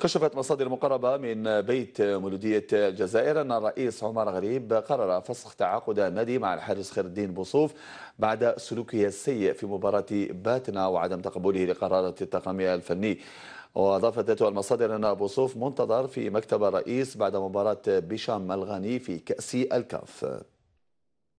كشفت مصادر مقربة من بيت مولودية الجزائر أن الرئيس عمر غريب قرر فسخ تعاقد النادي مع الحارس خير الدين بوصوف بعد سلوكه السيء في مباراة باتنا وعدم تقبله لقرارة التقنية الفني وأضافت المصادر أن بوصوف منتظر في مكتب الرئيس بعد مباراة بشام الغاني في كأس الكاف